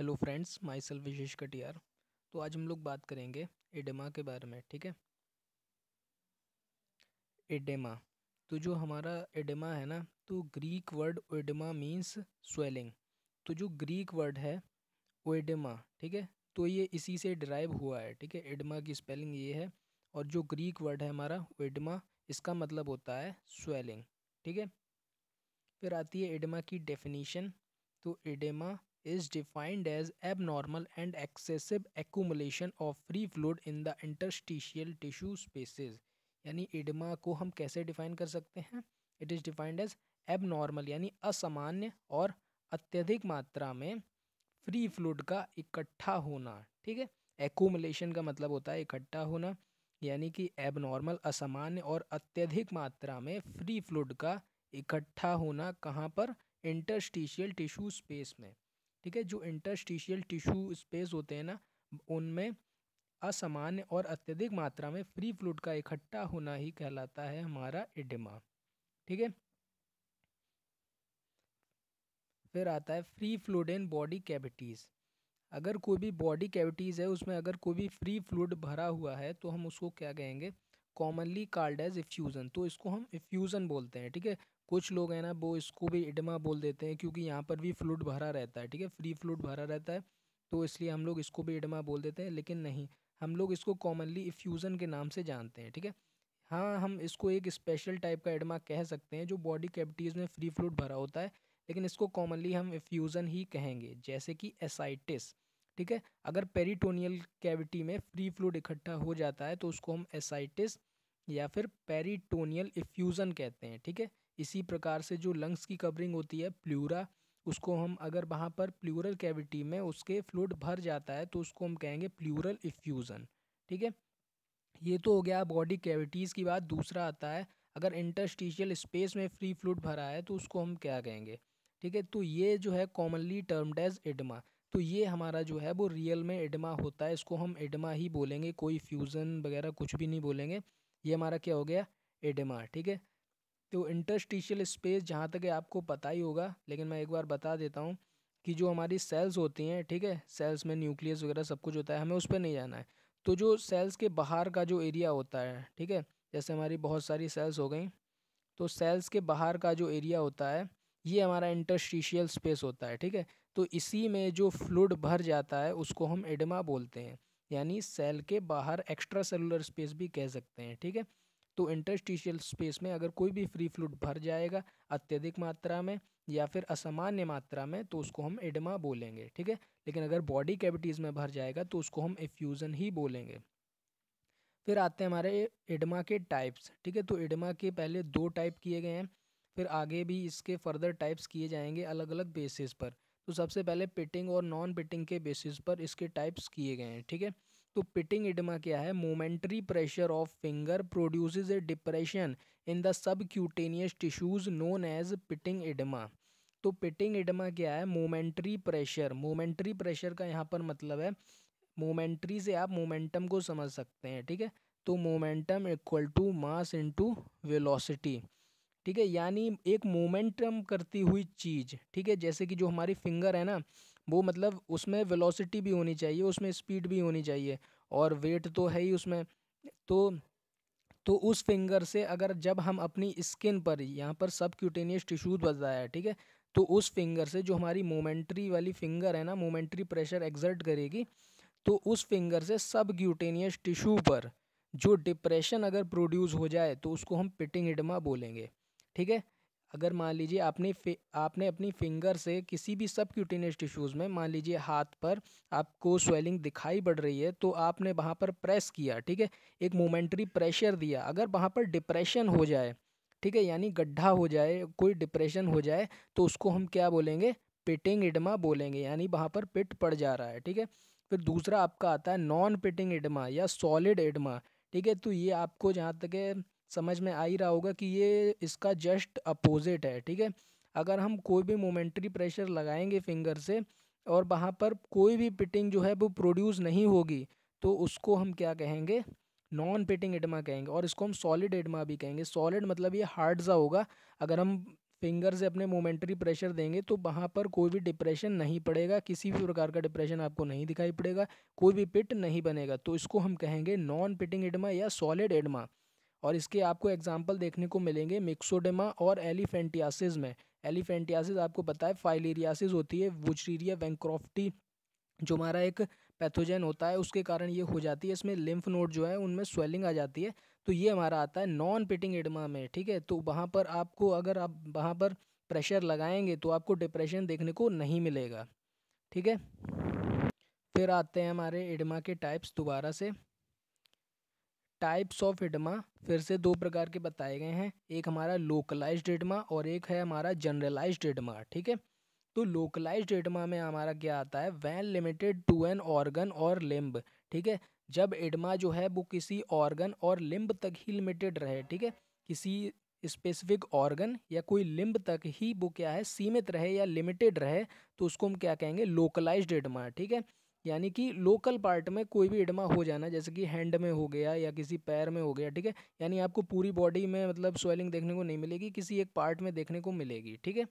hello friends myself Vishesh Katiyar तो आज हम लोग बात करेंगे एडेमा के बारे में ठीक है एडेमा तो जो हमारा एडेमा है ना तो Greek word oedema means swelling तो जो ग्रीक वर्ड है ओडेमा ठीक है तो ये इसी से ड्राइव हुआ है ठीक है एडमा की स्पेलिंग ये है और जो ग्रीक वर्ड है हमारा ओडेमा इसका मतलब होता है स्वेलिंग ठीक है फिर आती है एडेमा की डेफिनीशन तो oedema is defined as abnormal and excessive accumulation of free fluid in the interstitial tissue spaces यानी इडमा को हम कैसे डिफाइन कर सकते हैं it is defined as abnormal यानी असामान्य और अत्यधिक मात्रा में फ्री फ्लूड का इकट्ठा होना ठीक है एकोमलेशन का मतलब होता है इकट्ठा होना यानी कि एबनॉर्मल असामान्य और अत्यधिक मात्रा में फ्री फ्लूड का इकट्ठा होना कहाँ पर इंटरस्टिशियल टिश्यू स्पेस में ठीक है जो इंटरस्टिशियल टिश्यू स्पेस होते हैं ना उनमें असामान्य और अत्यधिक मात्रा में फ्री फ्लूड का इकट्ठा होना ही कहलाता है हमारा एडिमा ठीक है फिर आता है free fluid in body cavities अगर कोई भी बॉडी कैविटीज़ है उसमें अगर कोई भी फ्री फ्लूड भरा हुआ है तो हम उसको क्या कहेंगे कॉमनली कार्ड एज इफ्यूज़न तो इसको हम इफ्यूज़न बोलते हैं ठीक है कुछ लोग हैं ना वो इसको भी इडमा बोल देते हैं क्योंकि यहाँ पर भी फ्लूड भरा रहता है ठीक है फ्री फ्लूड भरा रहता है तो इसलिए हम लोग इसको भी इडमा बोल देते हैं लेकिन नहीं हम लोग इसको कॉमनली इफ्यूज़न के नाम से जानते हैं ठीक है हाँ हम इसको एक स्पेशल टाइप का एडमा कह सकते हैं जो बॉडी कैविटीज़ में फ्री फ्लूड भरा होता है लेकिन इसको कॉमनली हम इफ्यूज़न ही कहेंगे जैसे कि एसाइटिस ठीक है अगर पेरीटोनियल कैविटी में फ्री फ्लूड इकट्ठा हो जाता है तो उसको हम एसाइटिस या फिर पेरीटोनियल इफ्यूज़न कहते हैं ठीक है इसी प्रकार से जो लंग्स की कवरिंग होती है प्लूरा उसको हम अगर वहाँ पर प्लूरल कैविटी में उसके फ्लूड भर जाता है तो उसको हम कहेंगे प्लूरल इफ्यूज़न ठीक है ये तो हो गया बॉडी कैविटीज़ की बात दूसरा आता है अगर इंटरस्टिशियल स्पेस में फ्री फ्लूड भरा है तो उसको हम क्या कहेंगे ठीक है तो ये जो है कॉमनली टर्म्ड एज एडमा तो ये हमारा जो है वो रियल में एडमा होता है इसको हम एडमा ही बोलेंगे कोई फ्यूज़न वगैरह कुछ भी नहीं बोलेंगे ये हमारा क्या हो गया एडमा ठीक है तो इंटरस्टिशियल स्पेस जहाँ तक है आपको पता ही होगा लेकिन मैं एक बार बता देता हूँ कि जो हमारी सेल्स होती हैं ठीक है सेल्स में न्यूक्लियस वगैरह सब कुछ होता है हमें उस पर नहीं जाना है तो जो सेल्स के बाहर का जो एरिया होता है ठीक है जैसे हमारी बहुत सारी सेल्स हो गई तो सेल्स के बाहर का जो एरिया होता है ये हमारा इंटरस्टिशियल स्पेस होता है ठीक है तो इसी में जो फ्लूड भर जाता है उसको हम एडमा बोलते हैं यानी सेल के बाहर एक्स्ट्रा सेलुलर स्पेस भी कह सकते हैं ठीक है तो इंटरस्टिशियल स्पेस में अगर कोई भी फ्री फ्लूड भर जाएगा अत्यधिक मात्रा में या फिर असामान्य मात्रा में तो उसको हम एडमा बोलेंगे ठीक है लेकिन अगर बॉडी कैविटीज़ में भर जाएगा तो उसको हम इफ्यूज़न ही बोलेंगे फिर आते हैं हमारे एडमा के टाइप्स ठीक है तो एडमा के पहले दो टाइप किए गए हैं फिर आगे भी इसके फर्दर टाइप्स किए जाएंगे अलग अलग बेसिस पर तो सबसे पहले पिटिंग और नॉन पिटिंग के बेसिस पर इसके टाइप्स किए गए हैं ठीक है तो पिटिंग इडमा क्या है momentary pressure of finger produces a depression in the subcutaneous tissues known as pitting oedema तो पिटिंग इडमा क्या है मोमेंट्री प्रेशर मोमेंट्री प्रेशर का यहाँ पर मतलब है मोमेंट्री से आप मोमेंटम को समझ सकते हैं ठीक है तो momentum equal to mass into velocity ठीक है यानी एक मोमेंटम करती हुई चीज़ ठीक है जैसे कि जो हमारी फिंगर है ना वो मतलब उसमें वेलोसिटी भी होनी चाहिए उसमें स्पीड भी होनी चाहिए और वेट तो है ही उसमें तो तो उस फिंगर से अगर जब हम अपनी स्किन पर यहाँ पर सब क्यूटेनियस टिश्यूज बच है ठीक है तो उस फिंगर से जो हमारी मोमेंट्री वाली फिंगर है ना मोमेंट्री प्रेशर एग्जर्ट करेगी तो उस फिंगर से सब क्यूटेनियस टिश्यू पर जो डिप्रेशन अगर प्रोड्यूस हो जाए तो उसको हम पिटिंग हिडमा बोलेंगे ठीक है अगर मान लीजिए आपने आपने अपनी फिंगर से किसी भी सब क्यूटिनियस टिश्यूज़ में मान लीजिए हाथ पर आपको स्वेलिंग दिखाई पड़ रही है तो आपने वहाँ पर प्रेस किया ठीक है एक मोमेंट्री प्रेशर दिया अगर वहाँ पर डिप्रेशन हो जाए ठीक है यानी गड्ढा हो जाए कोई डिप्रेशन हो जाए तो उसको हम क्या बोलेंगे पिटिंग इडमा बोलेंगे यानी वहाँ पर पिट पड़ जा रहा है ठीक है फिर दूसरा आपका आता है नॉन पिटिंग इडमा या सॉलिड इडमा ठीक है तो ये आपको जहाँ तक है समझ में आ ही रहा होगा कि ये इसका जस्ट अपोजिट है ठीक है अगर हम कोई भी मोमेंट्री प्रेशर लगाएंगे फिंगर से और वहाँ पर कोई भी पिटिंग जो है वो प्रोड्यूस नहीं होगी तो उसको हम क्या कहेंगे नॉन पिटिंग एडमा कहेंगे और इसको हम सॉलिड एडमा भी कहेंगे सॉलिड मतलब ये हार्ड सा होगा अगर हम फिंगर से अपने मोमेंट्री प्रेशर देंगे तो वहाँ पर कोई भी डिप्रेशन नहीं पड़ेगा किसी भी प्रकार का डिप्रेशन आपको नहीं दिखाई पड़ेगा कोई भी पिट नहीं बनेगा तो इसको हम कहेंगे नॉन पिटिंग एडमा या सॉलिड एडमा और इसके आपको एग्जाम्पल देखने को मिलेंगे मिक्सोडेमा और एलिफेंटियासिस में एलिफेंटियासिस आपको पता है फाइलेरियासिस होती है वुचरीरिया वैंक्रॉफ्टी जो हमारा एक पैथोजन होता है उसके कारण ये हो जाती है इसमें लिम्फ नोड जो है उनमें स्वेलिंग आ जाती है तो ये हमारा आता है नॉन पिटिंग एडमा में ठीक है तो वहाँ पर आपको अगर आप वहाँ पर प्रेशर लगाएंगे तो आपको डिप्रेशन देखने को नहीं मिलेगा ठीक है फिर आते हैं हमारे एडमा के टाइप्स दोबारा से टाइप्स ऑफ एडमा फिर से दो प्रकार के बताए गए हैं एक हमारा लोकलाइज्ड एडमा और एक है हमारा जनरलाइज्ड एडमा ठीक है तो लोकलाइज्ड एडमा में हमारा क्या आता है when limited to an organ और लिम्ब ठीक है जब एडमा जो है वो किसी ऑर्गन और लिम्ब तक ही लिमिटेड रहे ठीक है किसी स्पेसिफिक ऑर्गन या कोई लिम्ब तक ही वो क्या है सीमित रहे या लिमिटेड रहे तो उसको हम क्या कहेंगे लोकलाइज्ड एडमा ठीक है यानी कि लोकल पार्ट में कोई भी एडमा हो जाना जैसे कि हैंड में हो गया या किसी पैर में हो गया ठीक है यानी आपको पूरी बॉडी में मतलब स्वेलिंग देखने को नहीं मिलेगी किसी एक पार्ट में देखने को मिलेगी ठीक है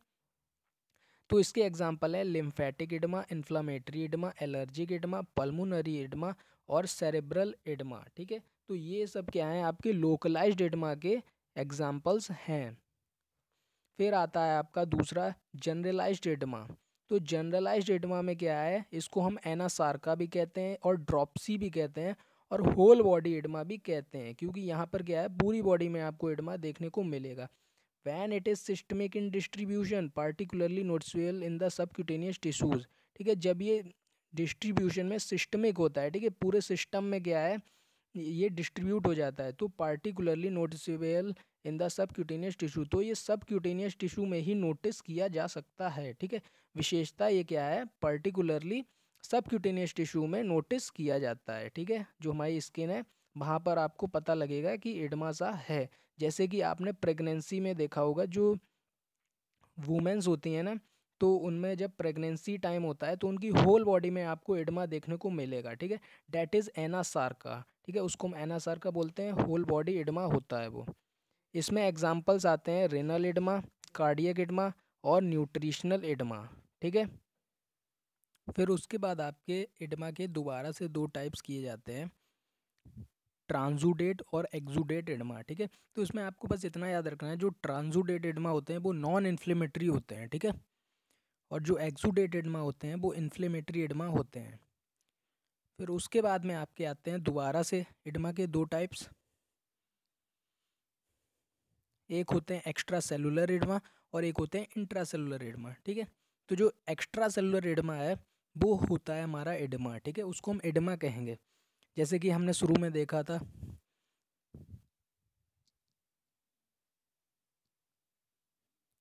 तो इसके एग्जाम्पल है lymphatic oedema inflammatory oedema allergic oedema pulmonary oedema और सेरेब्रल इडमा ठीक है तो ये सब क्या है आपके लोकलाइज्ड इडमा के एग्जाम्पल्स हैं फिर आता है आपका दूसरा जनरलाइज्ड इडमा तो जनरलाइज्ड एडमा में क्या है इसको हम एनासार्का भी कहते हैं और ड्रॉपसी भी कहते हैं और होल बॉडी एडमा भी कहते हैं क्योंकि यहाँ पर क्या है पूरी बॉडी में आपको एडमा देखने को मिलेगा when it is systemic in distribution particularly noticeable in the subcutaneous tissues ठीक है जब ये डिस्ट्रीब्यूशन में सिस्टमिक होता है ठीक है पूरे सिस्टम में क्या है ये डिस्ट्रीब्यूट हो जाता है तो particularly noticeable in the subcutaneous tissue तो ये सब क्यूटेनियस टिशू में ही नोटिस किया जा सकता है ठीक है विशेषता ये क्या है पर्टिकुलरली सब क्यूटेनियस टिशू में नोटिस किया जाता है ठीक है जो हमारी स्किन है वहाँ पर आपको पता लगेगा कि एडमासा सा है जैसे कि आपने प्रेगनेंसी में देखा होगा जो वुमेंस होती हैं ना तो उनमें जब प्रेगनेंसी टाइम होता है तो उनकी होल बॉडी में आपको एडमा देखने को मिलेगा ठीक है डैट इज़ एनासार का ठीक है उसको हम एनासार का बोलते हैं होल बॉडी एडमा होता है वो इसमें एग्जाम्पल्स आते हैं रेनल एडमा कार्डियक एडमा और न्यूट्रिशनल एडमा ठीक है फिर उसके बाद आपके एडमा के दोबारा से दो टाइप्स किए जाते हैं ट्रांजुडेट और एग्जुडेट एडमा ठीक है तो इसमें आपको बस इतना याद रखना है जो ट्रांजुडेट एडमा होते हैं वो नॉन इन्फ्लेमेटरी होते हैं ठीक है और जो एग्जुडेट एडमा होते हैं वो इन्फ्लेमेटरी एडमा होते हैं फिर उसके बाद में आपके आते हैं दोबारा से एडमा के दो टाइप्स एक होते हैं एक्स्ट्रा सेलुलर एडमा और एक होते हैं इंट्रा सेलुलर एडमा ठीक है तो जो एक्स्ट्रा सेलुलर एडमा है वो होता है हमारा एडमा ठीक है उसको हम एडमा कहेंगे जैसे कि हमने शुरू में देखा था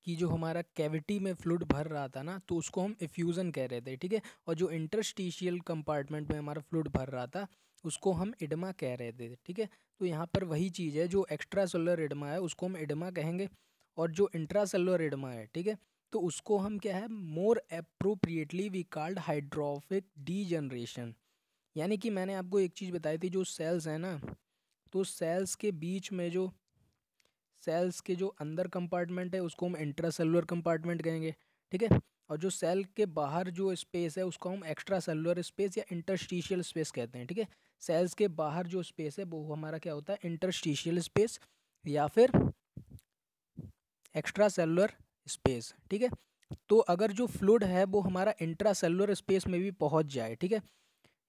कि जो हमारा कैविटी में फ्लूड भर रहा था ना तो उसको हम इफ्यूज़न कह रहे थे ठीक है और जो इंटरस्टिशियल कंपार्टमेंट में हमारा फ्लूड भर रहा था उसको हम इडमा कह रहे थे ठीक है तो यहाँ पर वही चीज़ है जो एक्स्ट्रा सेलुलर एडमा है उसको हम एडमा कहेंगे और जो इंट्रा सेलुलर एडमा है ठीक है तो उसको हम क्या है more appropriately we called hydropic degeneration यानी कि मैंने आपको एक चीज़ बताई थी जो सेल्स हैं ना तो सेल्स के बीच में जो सेल्स के जो अंदर कंपार्टमेंट है उसको हम इंट्रा सेलुलर कंपार्टमेंट कहेंगे ठीक है और जो सेल के बाहर जो स्पेस है उसको हम एक्स्ट्रा सेलुलर स्पेस या इंटरस्टिशियल स्पेस कहते हैं ठीक है सेल्स के बाहर जो स्पेस है वो हमारा क्या होता है इंटरस्टिशियल स्पेस या फिर एक्स्ट्रा सेलुलर स्पेस ठीक है तो अगर जो फ्लूड है वो हमारा इंट्रा सेलुलर स्पेस में भी पहुंच जाए ठीक है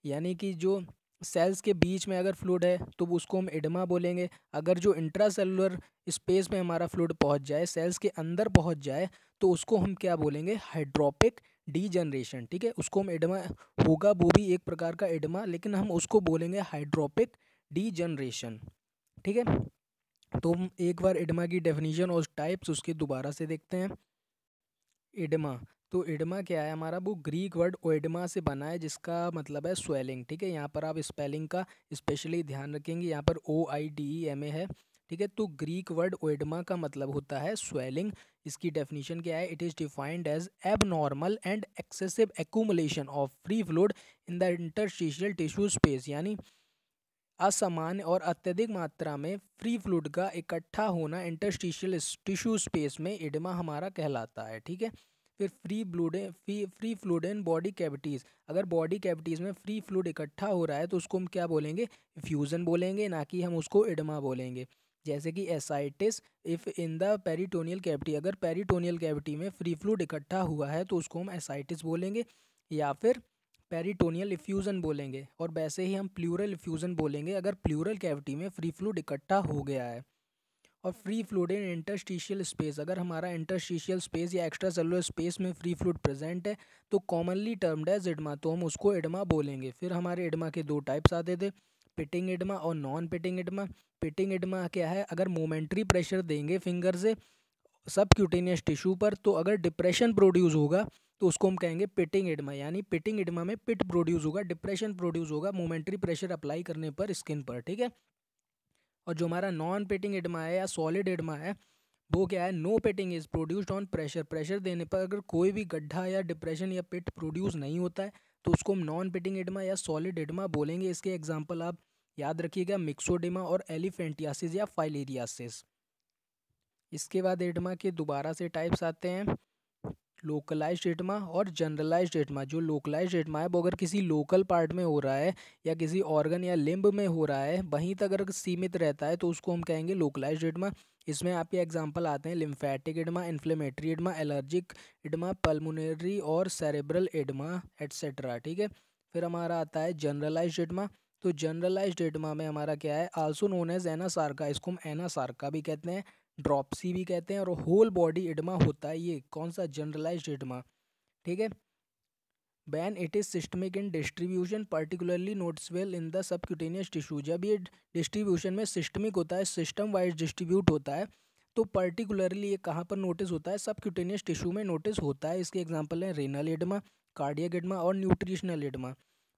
यानी कि जो सेल्स के बीच में अगर फ्लूड है तो उसको हम एडमा बोलेंगे अगर जो इंट्रा सेलुलर स्पेस में हमारा फ्लूड पहुंच जाए सेल्स के अंदर पहुंच जाए तो उसको हम क्या बोलेंगे हाइड्रोपिक डी जनरेशन ठीक है उसको हम एडमा होगा वो भी एक प्रकार का एडमा लेकिन हम उसको बोलेंगे हाइड्रोपिक डी जनरेशन ठीक है तो हम एक बार एडमा की डेफिनेशन और टाइप्स उसके दोबारा से देखते हैं एडमा तो एडमा क्या है हमारा वो ग्रीक वर्ड ओडमा से बना है जिसका मतलब है स्वेलिंग ठीक है यहाँ पर आप स्पेलिंग का स्पेशली ध्यान रखेंगे यहाँ पर ओ I D E M A है ठीक है तो ग्रीक वर्ड ओइडमा का मतलब होता है स्वेलिंग इसकी डेफिनेशन क्या है it is defined as abnormal and excessive accumulation of free fluid in the interstitial tissue space यानी असामान्य और अत्यधिक मात्रा में फ्री फ्लूड का इकट्ठा होना इंटरस्टिशियल टिश्यू स्पेस में इडमा हमारा कहलाता है ठीक है फिर free fluid free free fluid in body cavities अगर बॉडी कैविटीज़ में फ्री फ्लूड इकट्ठा हो रहा है तो उसको हम क्या बोलेंगे फ्यूज़न बोलेंगे ना कि हम उसको इडमा बोलेंगे जैसे कि ascites if in the peritoneal cavity अगर पेरीटोनियल कैविटी में फ्री फ्लूड इकट्ठा हुआ है तो उसको हम एसाइटिस बोलेंगे या फिर पेरीटोनियल इफ्यूज़न बोलेंगे और वैसे ही हम प्लूरल इफ्यूज़न बोलेंगे अगर प्लूरल कैविटी में फ्री फ्लूड इकट्ठा हो गया है और free fluid in interstitial space अगर हमारा इंटरस्टिशियल स्पेस या एक्स्ट्रा सेलुलर स्पेस में फ्री फ्लूड प्रेजेंट है तो कॉमनली टर्म्ड एज एडमा तो हम उसको एडमा बोलेंगे फिर हमारे एडमा के दो टाइप्स आते थे पिटिंग इडमा और non pitting oedema pitting oedema क्या है अगर मोमेंट्री प्रेशर देंगे फिंगर से सब क्यूटेनियस टिश्यू पर तो अगर डिप्रेशन प्रोड्यूस होगा तो उसको हम कहेंगे पिटिंग इडमा यानी पिटिंग इडमा में पिट प्रोड्यूस होगा डिप्रेशन प्रोड्यूस होगा मोमेंट्री प्रेशर अप्लाई करने पर स्किन पर ठीक है और जो हमारा नॉन पिटिंग इडमा है या सॉलिड इडमा है वो क्या है no pitting is produced on pressure pressure देने पर अगर कोई भी गड्ढा या डिप्रेशन या पिट प्रोड्यूस नहीं होता है तो उसको हम नॉन पिटिंग इडमा या सॉलिड इडमा बोलेंगे इसके एग्जाम्पल आप याद रखिएगा मिक्सोडेमा और एलिफेंटियासिस या फाइलेरियासिस इसके बाद एडमा के दोबारा से टाइप्स आते हैं लोकलाइज एडमा और जनरलाइज एडमा जो लोकलाइज एडमा है वो अगर किसी लोकल पार्ट में हो रहा है या किसी ऑर्गन या लिम्ब में हो रहा है वहीं तक अगर सीमित रहता है तो उसको हम कहेंगे लोकलाइज एडमा इसमें आपके एग्जाम्पल आते हैं lymphatic oedema inflammatory oedema allergic oedema pulmonary और सेरेब्रल एडमा एट्सेट्रा ठीक है फिर हमारा आता है जनरलाइज एडमा तो जनरलाइज एडमा में हमारा क्या है आल्सो नोन एज एनासार्का इसको हम एनासार्का भी कहते हैं ड्रॉपसी भी कहते हैं और होल बॉडी एडमा होता है ये कौन सा जनरलाइज एडमा ठीक है when it is systemic in distribution particularly well in the subcutaneous tissue जब ये डिस्ट्रीब्यूशन में सिस्टमिक होता है सिस्टम वाइज डिस्ट्रीब्यूट होता है तो पर्टिकुलरली ये कहाँ पर नोटिस होता है सबक्यूटेनियस टिश्यू में नोटिस होता है इसके एग्जाम्पल हैं रेनल एडमा कार्डियक एडमा और न्यूट्रिशनल एडमा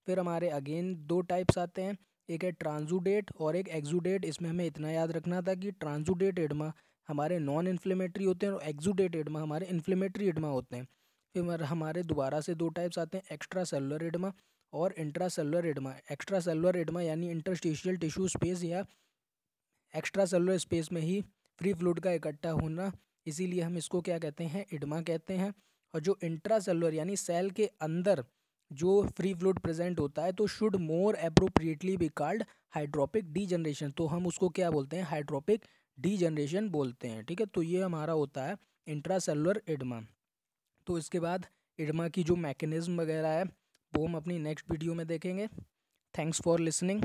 फिर हमारे अगेन दो टाइप्स आते हैं एक है ट्रांजूडेट और एक एक्जूडेट इसमें हमें इतना याद रखना था कि ट्रांजूडेट एडमा हमारे नॉन इन्फ्लेमेटरी होते हैं और एक्जूडेट एडमा हमारे इन्फ्लेमेटरी एडमा होते हैं फिर हमारे दोबारा से दो टाइप्स आते हैं एक्स्ट्रा सेलुलर एडमा और intracellular oedema extracellular oedema यानी इंटरस्टिशियल टिश्यू स्पेस या एक्स्ट्रा सेलुलर स्पेस में ही फ्री फ्लूड का इकट्ठा होना इसीलिए हम इसको क्या कहते हैं एडमा कहते हैं और जो इंट्रा सेलुलर यानी सेल के अंदर जो फ्री फ्लूड प्रेजेंट होता है तो should more appropriately be called hydropic degeneration तो हम उसको क्या बोलते हैं हाइड्रोपिक डी जनरेशन बोलते हैं ठीक है तो ये हमारा होता है इंट्रासेलुलर एडमा तो इसके बाद एडमा की जो मैकेनिज़्म वगैरह है वो हम अपनी नेक्स्ट वीडियो में देखेंगे थैंक्स फॉर लिसनिंग